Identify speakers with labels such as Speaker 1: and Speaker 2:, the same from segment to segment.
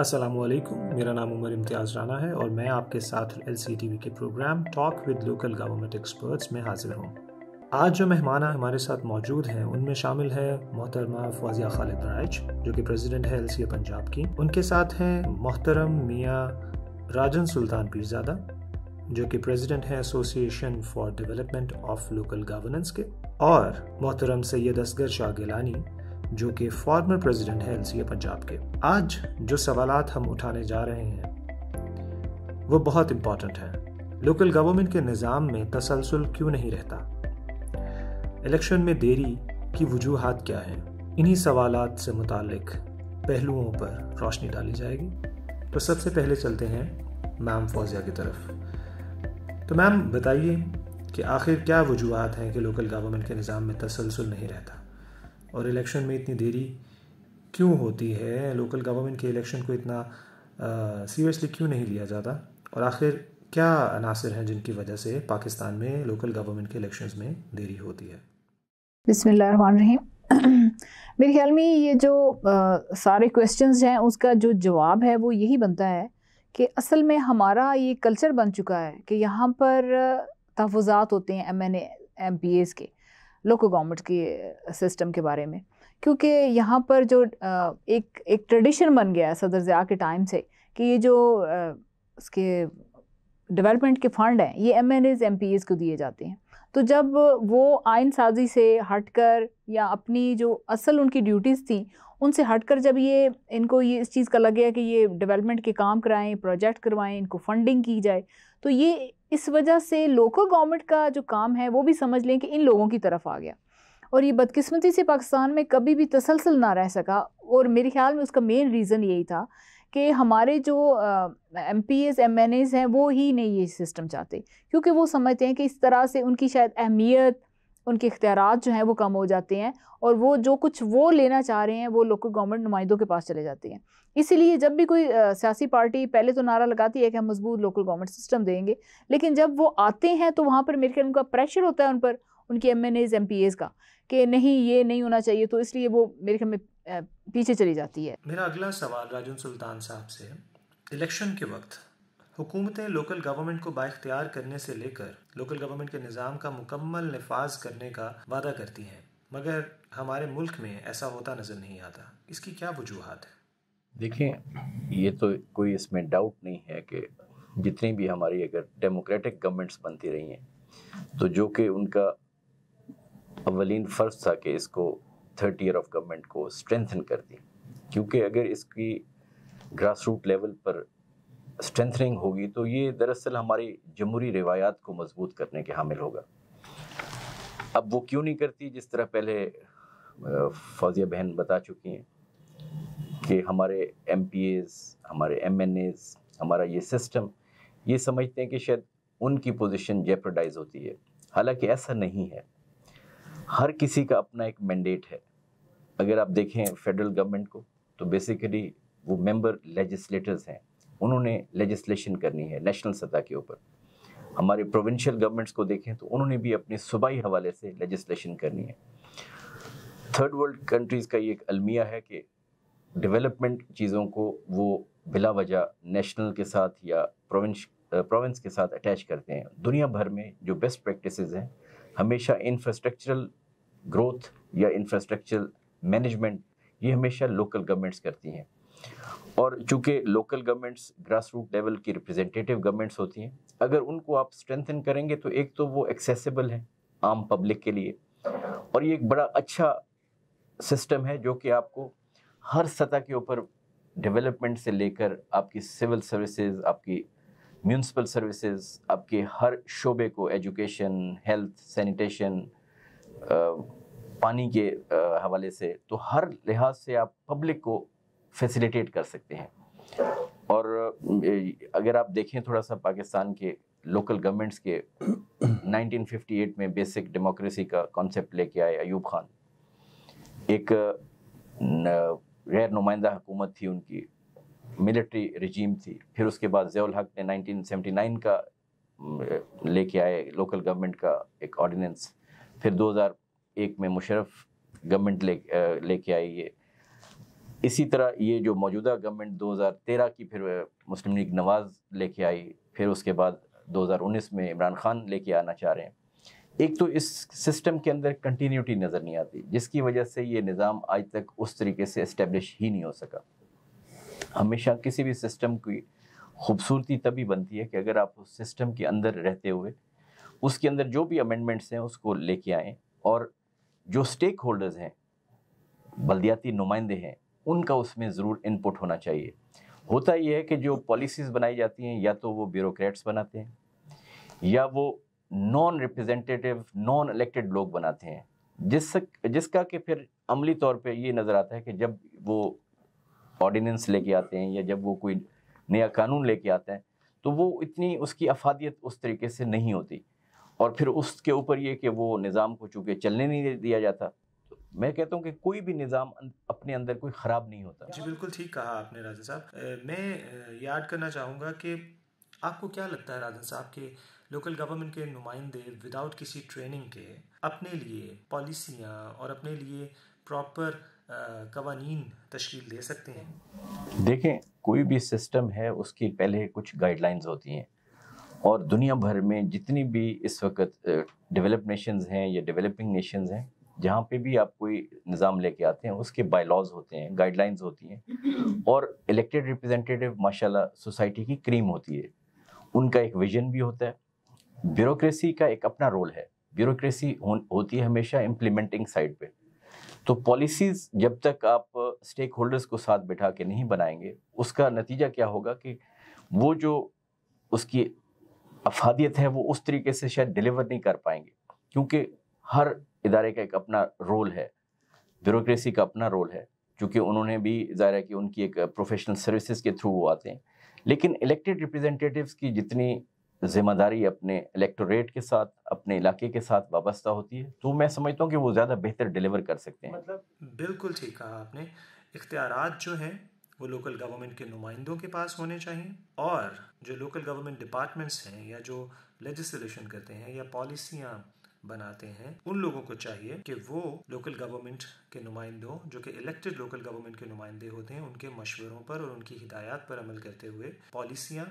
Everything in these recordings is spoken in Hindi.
Speaker 1: वालेकुम मेरा नाम उमर इम्तियाज़ राना है और मैं आपके साथ एल के program talk with local government experts में हाजिर हूँ आज जो मेहमान हमारे साथ मौजूद हैं उनमें शामिल है मोहतरमा फौजिया खालिद राइज जो कि प्रेसिडेंट है एल पंजाब की उनके साथ हैं मोहतरम मियाँ राजन सुल्तान पीरजादा जो कि प्रेसिडेंट हैं association for development of local governance के और मोहतरम सैयद असगर शाह गिलानी जो कि फॉर्मर प्रेसिडेंट है एल पंजाब के आज जो सवाल हम उठाने जा रहे हैं वो बहुत इंपॉर्टेंट है लोकल गवर्नमेंट के निज़ाम में तसलसल क्यों नहीं रहता इलेक्शन में देरी की वजूहत क्या है इन्हीं सवाल से मुतक पहलुओं पर रोशनी डाली जाएगी तो सबसे पहले चलते हैं मैम फौजिया की तरफ तो मैम बताइए कि आखिर क्या वजूहत हैं कि लोकल गवर्नमेंट के निज़ाम में तसलसल नहीं रहता और इलेक्शन में इतनी देरी क्यों होती है लोकल गवर्नमेंट के इलेक्शन को इतना सीरियसली क्यों नहीं लिया जाता और आखिर क्या अनासर हैं जिनकी वजह से पाकिस्तान में लोकल गवर्नमेंट के इलेक्शंस में देरी होती है
Speaker 2: रहीम मेरे ख्याल में ये जो आ, सारे क्वेश्चंस हैं उसका जो जवाब है वो यही बनता है कि असल में हमारा ये कल्चर बन चुका है कि यहाँ पर तहफ़ात होते हैं M N M P S के लोकल गवर्नमेंट की सिस्टम के बारे में क्योंकि यहाँ पर जो uh, एक एक ट्रेडिशन बन गया है सदर ज़िया के टाइम से कि ये जो उसके uh, डेवलपमेंट के फंड हैं ये M N As M P As को दिए जाते हैं तो जब वो आइन साजी से हटकर या अपनी जो असल उनकी ड्यूटीज़ थी उनसे हटकर जब ये इनको ये इस चीज़ का लग गया कि ये डेवलपमेंट के काम कराएं प्रोजेक्ट करवाएं इनको फंडिंग की जाए तो ये इस वजह से लोकल गवर्नमेंट का जो काम है वो भी समझ लें कि इन लोगों की तरफ आ गया और ये बदकिस्मती से पाकिस्तान में कभी भी तसलसल ना रह सका और मेरे ख्याल में उसका मेन रीज़न यही था कि हमारे जो M P As M N As हैं वो ही नहीं ये सिस्टम चाहते क्योंकि वो समझते हैं कि इस तरह से उनकी शायद अहमियत उनके इख्तियार जो हैं वो कम हो जाते हैं और वो जो कुछ वो लेना चाह रहे हैं वो लोकल गवर्नमेंट नुमाइंदों के पास चले जाते हैं इसीलिए जब भी कोई सियासी पार्टी पहले तो नारा लगाती है कि हम मजबूत लोकल गवर्नमेंट सिस्टम देंगे लेकिन जब वो आते हैं तो वहाँ पर मेरे ख्याल उनका प्रेशर होता है उन पर उनके M N As M P As का कि नहीं ये नहीं होना चाहिए तो इसलिए वो मेरे ख्याल में पीछे चली जाती है
Speaker 1: मेरा अगला सवाल राजन सुल्तान साहब से इलेक्शन के वक्त हुकूमतें लोकल गवर्नमेंट को बाख्तियार करने से लेकर लोकल गवर्नमेंट के निज़ाम का मुकम्मल नफाज करने का वादा करती हैं मगर हमारे मुल्क में ऐसा होता नज़र नहीं आता इसकी क्या वजूहत
Speaker 3: है देखें ये तो कोई इसमें डाउट नहीं है कि जितनी भी हमारी अगर डेमोक्रेटिक गवर्नमेंट्स बनती रही हैं तो जो कि उनका अवलिन फ़र्ज था कि इसको थर्ड ईयर ऑफ गवर्नमेंट को स्ट्रेंथन कर दी क्योंकि अगर इसकी ग्रास रूट लेवल पर स्ट्रेंथनिंग होगी तो ये दरअसल हमारी जमहूरी रिवायात को मजबूत करने के हामिल होगा अब वो क्यों नहीं करती जिस तरह पहले फौजिया बहन बता चुकी हैं कि हमारे एम हमारे एम हमारा ये सिस्टम ये समझते हैं कि शायद उनकी पोजीशन जेपरडाइज होती है हालांकि ऐसा नहीं है हर किसी का अपना एक मैंडेट है अगर आप देखें फेडरल गवर्नमेंट को तो बेसिकली वो मेंबर लेजिस्लेटर्स हैं उन्होंने लेजिस्लेशन करनी है नेशनल सतह के ऊपर हमारे प्रोविंशियल गवर्नमेंट्स को देखें तो उन्होंने भी अपने सूबाई हवाले से लेजिस्लेशन करनी है थर्ड वर्ल्ड कंट्रीज़ का ये एक अलमिया है कि डेवलपमेंट चीज़ों को वो बिला वजह नेशनल के साथ या प्रोविंस प्रोविंस के साथ अटैच करते हैं दुनिया भर में जो बेस्ट प्रैक्टिस हैं हमेशा इंफ्रास्ट्रक्चरल ग्रोथ या इंफ्रास्ट्रक्चरल मैनेजमेंट ये हमेशा लोकल गवर्नमेंट्स करती हैं और चूँकि local governments grass root level की रिप्रेजेंटेटिव गवर्नमेंट्स होती हैं अगर उनको आप स्ट्रेंथन करेंगे तो एक तो वो एक्सेसिबल है आम पब्लिक के लिए और ये एक बड़ा अच्छा सिस्टम है जो कि आपको हर सतह के ऊपर डेवलपमेंट से लेकर आपकी सिविल सर्विसेज आपकी म्यूनसिपल सर्विसेज आपके हर शोबे को एजुकेशन हेल्थ सैनिटेशन पानी के हवाले से तो हर लिहाज से आप पब्लिक को फैसिलिटेट कर सकते हैं और अगर आप देखें थोड़ा सा पाकिस्तान के लोकल गवर्नमेंट्स के 1958 में बेसिक डेमोक्रेसी का कॉन्सेप्ट लेके आए अयूब खान एक गैर नुमाइंदा हुकूमत थी उनकी मिलिट्री रजीम थी फिर उसके बाद जयाल हक ने 1979 का लेके आए लोकल गवर्नमेंट का एक ऑर्डिनेंस फिर 2001 में मुशरफ गवर्नमेंट ले लेके आई ये इसी तरह ये जो मौजूदा गवर्नमेंट 2013 की फिर मुस्लिम लीग नवाज लेके आई फिर उसके बाद 2019 में इमरान खान लेके आना चाह रहे हैं एक तो इस सिस्टम के अंदर कंटिन्यूटी नज़र नहीं आती जिसकी वजह से ये निज़ाम आज तक उस तरीके से इस्टेब्लिश ही नहीं हो सका हमेशा किसी भी सिस्टम की खूबसूरती तभी बनती है कि अगर आप उस सिस्टम के अंदर रहते हुए उसके अंदर जो भी अमेंडमेंट्स हैं उसको लेके आएँ और जो स्टेक होल्डर्स हैं बल्दियाती नुमाइंदे हैं उनका उसमें ज़रूर इनपुट होना चाहिए होता यह है कि जो पॉलिसीज़ बनाई जाती हैं या तो वो ब्यूरोक्रेट्स बनाते हैं या वो नॉन रिप्रेजेंटेटिव नॉन इलेक्टेड लोग बनाते हैं जिस जिसका कि फिर अमली तौर पे ये नज़र आता है कि जब वो ऑर्डिनेंस लेके आते हैं या जब वो कोई नया कानून लेके आते हैं तो वो इतनी उसकी अफादियत उस तरीके से नहीं होती और फिर उसके ऊपर ये कि वो निज़ाम को चूँकि चलने नहीं दिया जाता मैं कहता हूँ कि कोई भी निज़ाम अं-, अपने अंदर कोई ख़राब नहीं होता जी
Speaker 1: बिल्कुल ठीक कहा आपने राजन साहब मैं याद करना चाहूँगा कि आपको क्या लगता है राजन साहब के लोकल गवर्नमेंट के नुमाइंदे विदाउट किसी ट्रेनिंग के अपने लिए पॉलिसियाँ और अपने लिए प्रॉपर कवानीन तश्ील दे सकते हैं
Speaker 3: देखें कोई भी सिस्टम है उसकी पहले कुछ गाइडलाइंस होती हैं और दुनिया भर में जितनी भी इस वक्त डेवलप नेशंस हैं या डेवलपिंग नेशंस हैं जहाँ पे भी आप कोई निज़ाम लेके आते हैं उसके बायलॉज होते हैं गाइडलाइंस होती हैं और इलेक्टेड रिप्रेजेंटेटिव माशाल्लाह सोसाइटी की क्रीम होती है उनका एक विजन भी होता है ब्यूरोक्रेसी का एक अपना रोल है ब्यूरोक्रेसी हो, होती है हमेशा इम्प्लीमेंटिंग साइड पे तो पॉलिसीज़ जब तक आप स्टेक होल्डर्स को साथ बैठा के नहीं बनाएंगे उसका नतीजा क्या होगा कि वो जो उसकी अफादियत है वो उस तरीके से शायद डिलीवर नहीं कर पाएंगे क्योंकि हर इदारे का एक अपना रोल है ब्यूरोसी का अपना रोल है क्योंकि उन्होंने भी ज़ाहिर है कि उनकी एक प्रोफेशनल सर्विसेज के थ्रू वो आते हैं लेकिन इलेक्टेड रिप्रेजेंटेटिव्स की जितनी जिम्मेदारी अपने इलेक्टोरेट के साथ अपने इलाके के साथ वाबस्ता होती है तो मैं समझता हूँ कि वो ज़्यादा बेहतर डिलीवर कर सकते हैं
Speaker 1: मतलब बिल्कुल ठीक कहा आपने इख्तियार जो हैं वो लोकल गवर्नमेंट के नुमाइंदों के पास होने चाहिए और जो लोकल गवर्नमेंट डिपार्टमेंट्स हैं या जो लेजिस्लेशन करते हैं या पॉलिसियाँ बनाते हैं उन लोगों को चाहिए कि वो लोकल गवर्नमेंट के नुमाइंदों जो कि इलेक्टेड लोकल गवर्नमेंट के नुमाइंदे होते हैं उनके मशवरों पर और उनकी हिदायत पर अमल करते हुए पॉलिसियाँ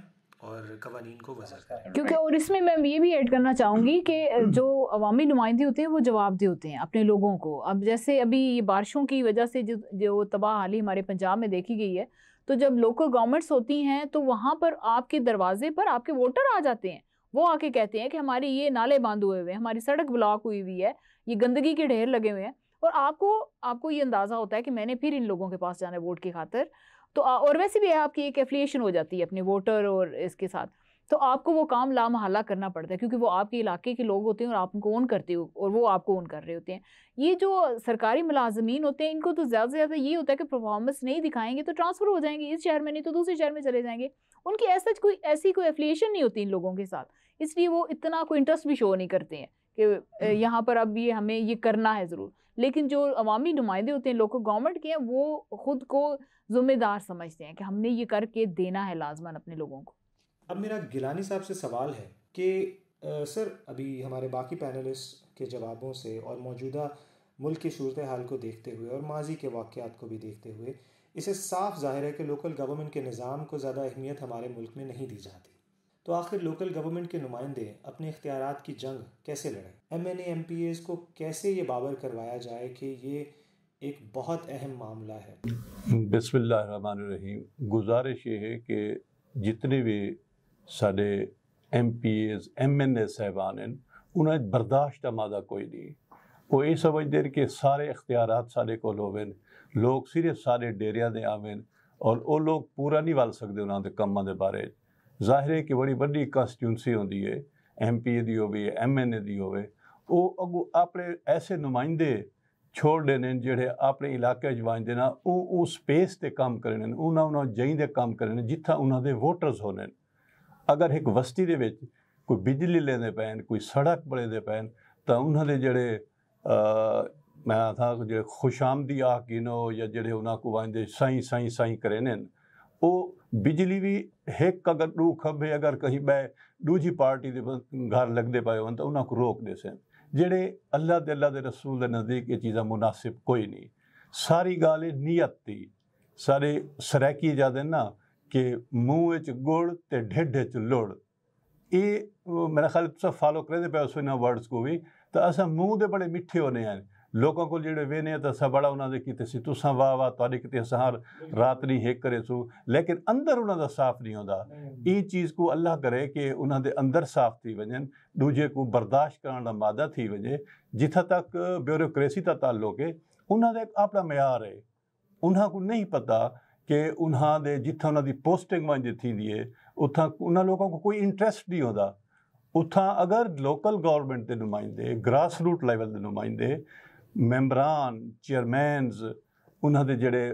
Speaker 1: और कवानीन को वजह करें क्योंकि और इसमें
Speaker 2: मैं ये भी ऐड करना चाहूँगी कि जो अवामी नुमाइंदे होते हैं वो जवाबदेह होते हैं अपने लोगों को अब जैसे अभी ये बारिशों की वजह से जो जो तबाह हाली हमारे पंजाब में देखी गई है तो जब लोकल गवर्नमेंट्स होती हैं तो वहाँ पर आपके दरवाजे पर आपके वोटर आ जाते हैं वो आके कहते हैं कि हमारे ये नाले बंद हुए हुए हैं हमारी सड़क ब्लॉक हुई हुई है ये गंदगी के ढेर लगे हुए हैं और आपको आपको ये अंदाज़ा होता है कि मैंने फिर इन लोगों के पास जाना है वोट की खातर तो और वैसे भी आपकी एक एफिलिएशन हो जाती है अपने वोटर और इसके साथ तो आपको वो काम ला महला करना पड़ता है क्योंकि वो आपके इलाके के लोग होते हैं और आपको ओन करते हो और वो आपको ओन कर रहे होते हैं ये जो सरकारी मुलाजमीन होते हैं इनको तो ज़्यादा से ज़्यादा ये होता है कि परफॉर्मेंस नहीं दिखाएंगे तो ट्रांसफ़र हो जाएंगे इस शहर में नहीं तो दूसरे शहर में चले जाएंगे उनकी ऐसा कोई ऐसी कोई एफिलिएशन नहीं होती इन लोगों के साथ इसलिए वो इतना कोई इंटरेस्ट भी शो नहीं करते हैं कि यहाँ पर अब ये हमें ये करना है ज़रूर लेकिन जो अवामी नुमाइंदे होते हैं लोकल गवर्नमेंट के हैं वो ख़ुद को ज़िम्मेदार समझते हैं कि हमने ये करके देना है लाजमन अपने लोगों को
Speaker 1: अब मेरा गिलानी साहब से सवाल है कि सर अभी हमारे बाकी पैनलिस्ट के जवाबों से और मौजूदा मुल्क की सूरत हाल को देखते हुए और माजी के वाक़ात को भी देखते हुए इसे साफ जाहिर है कि लोकल गवर्नमेंट के निज़ाम को ज़्यादा अहमियत हमारे मुल्क में नहीं दी जाती तो आखिर लोकल गवर्नमेंट के नुमाइंदे अपने इख्तियार की जंग कैसे लड़ें M N M P S को कैसे ये बाबर करवाया जाए कि ये एक बहुत अहम मामला है
Speaker 4: बसमीम गुजारिश ये है कि जितने भी ਸਾਡੇ ਐਮਪੀਏਸ ਐਮਐਨਏ ਸਹਿਬਾਨ ਨੇ ਉਹਨਾਂ ਦੇ ਬਰਦਾਸ਼ਤ ਦਾ ਮਾਦਾ ਕੋਈ ਨਹੀਂ ਉਹ ਇਹ ਸਮਝਦੇ ਨੇ ਕਿ ਸਾਰੇ ਇਖਤਿਆਰਾਤ ਸਾਡੇ ਕੋਲ ਹੋਵਣ ਲੋਕ ਸਿਰਫ ਸਾਡੇ ਡੇਰਿਆਂ ਦੇ ਆਵੇਂ ਔਰ ਉਹ ਲੋਕ ਪੂਰਾ ਨਹੀਂ ਵੱਲ ਸਕਦੇ ਉਹਨਾਂ ਦੇ ਕੰਮਾਂ ਦੇ ਬਾਰੇ ਜ਼ਾਹਿਰ ਹੈ ਕਿ ਬੜੀ ਵੱਡੀ ਕਨਸਟੀਟਿਊਂਸੀ ਹੁੰਦੀ ਹੈ ਐਮਪੀ ਦੀ ਹੋਵੇ ਐਮਐਨਏ ਦੀ ਹੋਵੇ ਉਹ ਅਗੂ ਆਪਣੇ ਐਸੇ ਨੁਮਾਇੰਦੇ ਛੋੜ ਦੇਣੇ ਜਿਹੜੇ ਆਪਣੇ ਇਲਾਕੇ ਚ ਵਾਂਦੇ ਨਾ ਉਹ ਉਹ ਸਪੇਸ ਤੇ ਕੰਮ ਕਰਨੇ ਉਹਨਾਂ ਉਹਨਾਂ ਜਈ ਦੇ ਕੰਮ ਕਰਨੇ ਜਿੱਥਾ ਉਹਨਾਂ ਦੇ ਵੋਟਰਸ ਹੋਣੇ अगर एक बस्ती ਦੇ ਵਿੱਚ ਕੋਈ ਬਿਜਲੀ ਲੈਂਦੇ ਪੈਣ ਕੋਈ ਸੜਕ ਬਣਾਉਂਦੇ ਪੈਣ ਤਾਂ ਉਹਨਾਂ ਦੇ ਜਿਹੜੇ ਮੈਂ ਆਖਾਂ ਜਿਹੜੇ ਖੁਸ਼ਾਮਦੀ ਆਕੀਨੋ ਜਾਂ ਜਿਹੜੇ ਉਹਨਾਂ ਕੋ ਵਾਂਦੇ ਸਾਈ ਸਾਈ ਸਾਈ बिजली भी एक अगर ॾू खबे अगर कहीं ॿाहिरि दूजी पार्टी के घर लगते पियो वञनि त उन खे रोक ॾिसनि जहिड़े अलाह ते अलाह के रसूल के नज़दीक ये चीज़ां मुनासिब कोई नहीं सारी गल नीयत थी सारे सरैकी जा ना कि मूंह च गुड़ ते ढिड च लुड़ ਇਹ ਮੇਰਾ ਖਿਆਲ ਤੁਸੀਂ ਫਾਲੋ ਕਰਦੇ ਪਏ ਉਸ ਇਹਨਾਂ ਵਰਡਸ ਕੋ ਵੀ ਤਾਂ ਅਸਾਂ ਮੂੰਹ ਦੇ ਬੜੇ ਮਿੱਠੇ ਹੋਨੇ ਆ ਲੋਕਾਂ ਕੋਲ ਜਿਹੜੇ ਵੇਨੇ ਤਾਂ ਸਾ ਬੜਾ ਉਹਨਾਂ ਦੇ ਕੀਤੇ ਸੀ ਤੁਸੀਂ ਵਾ ਵਾ ਤੁਹਾਡੇ ਕਿਤੇ ਸਹਾਰ ਰਾਤ ਨਹੀਂ ਹੇਕ ਕਰੇ ਸੋ ਲੇਕਿਨ ਅੰਦਰ ਉਹਨਾਂ ਦਾ ਸਾਫ਼ ਨਹੀਂ ਹੁੰਦਾ ਇਹ ਚੀਜ਼ ਕੋ ਅੱਲਾ ਕਰੇ ਕਿ ਉਹਨਾਂ ਦੇ ਅੰਦਰ ਸਾਫ਼ ਥੀ ਵਜਨ ਦੂਜੇ ਕੋ ਬਰਦਾਸ਼ਤ ਕਰਨ ਦਾ ਮਾਦਾ ਥੀ ਵਜੇ ਜਿੱਥਾ ਤੱਕ ਬਿਊਰੋਕ੍ਰੇਸੀ ਦਾ ਤਾਲੁਕ ਹੈ ਉਹਨਾਂ ਦਾ ਇੱਕ ਆਪਣਾ ਮਿਆਰ ਹੈ ਉਹਨਾਂ ਕੋ ਨਹੀਂ ਪਤਾ ਕਿ ਉਹਨਾਂ ਦੇ ਜਿੱਥੇ ਉਹਨਾਂ ਦੀ ਪੋਸਟਿੰਗ ਵੰਜ ਥੀਂਦੀ ਹੈ ਉਥਾं ਉਹਨਾਂ ਲੋਕਾਂ ਕੋ ਕੋਈ ਇੰਟਰਸਟ ਨਹੀਂ ਹੁੰਦਾ ਉਥਾਂ ਅਗਰ ਲੋਕਲ ਗਵਰਨਮੈਂਟ ਦੇ ਨੁਮਾਇंदे ਗ੍ਰਾਸ ਰੂਟ ਲੈਵਲ ਦੇ ਨੁਮਾਇंदे ਮੈਂਬਰਾਨ ਚੇਅਰਮੈਨਸ ਉਹਨਾਂ ਦੇ ਜਿਹੜੇ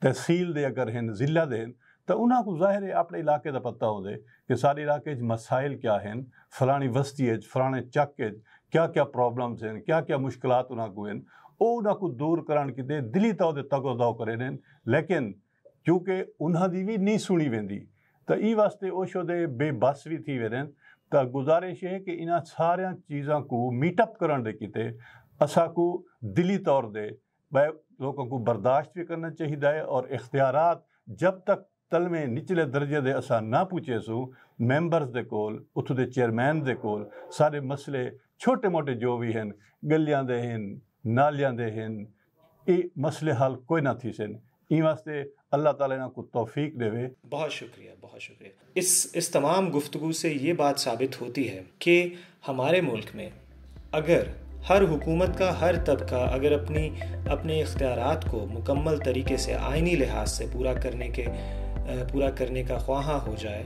Speaker 4: ਤਹਿਸੀਲ ਦੇ ਅਗਰ ਹਨ ਜ਼ਿਲ੍ਹਾ ਦੇ ਤਾਂ ਉਹਨਾਂ ਨੂੰ ਜ਼ਾਹਿਰ ਹੈ ਆਪਣੇ ਇਲਾਕੇ ਦਾ ਪਤਾ ਹੋਵੇ ਕਿ ਸਾਡੇ ਇਲਾਕੇ 'ਚ ਮਸਾਇਲ ਕੀ ਹਨ ਫਲਾਣੀ ਵਸਤੀ 'ਚ ਫਲਾਣੇ ਚੱਕ 'ਚ क्या क्या प्रॉब्लम्स हैं क्या क्या मुश्किल उन्होंने ਉਹਨਾਂ ਨੂੰ ਦੂਰ ਕਰਨ ਕਿਤੇ ਦਿੱਲੀ ਤਾਂ ਉਹਦੇ ਤਗੋਦਾਉ ਕਰੇ ਨੇ ਲੇਕਿਨ ਕਿਉਂਕਿ ਉਹਨਾਂ ਦੀ ਵੀ ਨਹੀਂ ਸੁਣੀ ਵੈਂਦੀ ਤਾਂ ਇਹ ਵਾਸਤੇ ਉਹ ਸ਼ੋਦੇ ਬੇਬਸ ਵੀ ਥੀ ਵੇਦਨ ਤਾਂ ਗੁਜ਼ਾਰਿਸ਼ ਹੈ ਕਿ ਇਹਨਾਂ ਸਾਰਿਆਂ ਚੀਜ਼ਾਂ ਨੂੰ ਮੀਟਅਪ ਕਰਨ ਦੇ ਕਿਤੇ ਅਸਾਂ ਨੂੰ ਦਿੱਲੀ ਤੌਰ ਦੇ ਬਈ ਲੋਕਾਂ ਨੂੰ ਬਰਦਾਸ਼ਤ ਵੀ ਕਰਨਾ ਚਾਹੀਦਾ ਹੈ ਔਰ ਇਖਤਿਆਰਾਤ ਜਬ ਤੱਕ ਤਲਵੇਂ ਨਿਚਲੇ ਦਰਜੇ ਦੇ ਅਸਾਂ ਨਾ ਪੁੱਛੇ ਸੂ ਮੈਂਬਰਸ ਦੇ ਕੋਲ ਉਥੋਂ ਦੇ ਚੇਅਰਮੈਨ ਦੇ ਕੋਲ ਸਾਰੇ ਮਸਲੇ ਛੋਟੇ ਮੋਟੇ ਜੋ ਵੀ ਹਨ ਗੱਲਿਆਂ ਦੇ ਹਨ ना लिया ਹਨ ਇਹ ਮਸਲੇ ਹੱਲ ਕੋਈ ਨਾ इन वास्ते अल्लाह ताला इन्हों को तोफीक देवे
Speaker 1: बहुत शुक्रिया बहुत शुक्रिया इस इस तमाम गुफ्तु से ये बात साबित होती है कि हमारे मुल्क में अगर हर हुकूमत का हर तबका अगर अपनी अपने इख्तियार को मुकम्मल तरीके से आइनी लिहाज से पूरा करने के पूरा करने का ख्वाहा हो जाए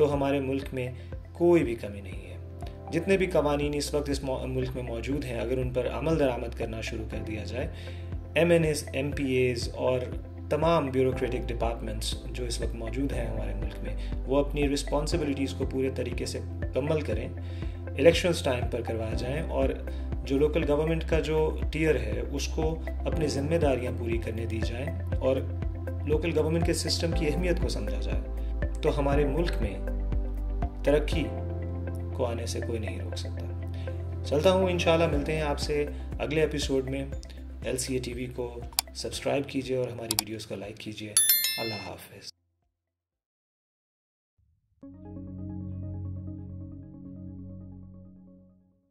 Speaker 1: तो हमारे मुल्क में कोई भी कमी नहीं है जितने भी कवानीन इस वक्त इस मुल्क में मौजूद हैं अगर उन पर अमल दरामद करना शुरू कर दिया जाए M N S M P As और तमाम ब्यूरोक्रेटिक डिपार्टमेंट्स जो इस वक्त मौजूद हैं हमारे मुल्क में वो अपनी रिस्पॉन्सिबिलिटीज़ को पूरे तरीके से मुकम्मल करें इलेक्शंस टाइम पर करवाए जाएं और जो लोकल गवर्नमेंट का जो टीयर है उसको अपनी जिम्मेदारियां पूरी करने दी जाएं और लोकल गवर्नमेंट के सिस्टम की अहमियत को समझा जाए तो हमारे मुल्क में तरक्की को आने से कोई नहीं रोक सकता चलता हूँ इन मिलते हैं आपसे अगले एपिसोड में एल सी को सब्सक्राइब कीजिए और हमारी वीडियोज़ को लाइक कीजिए अल्लाह हाफिज़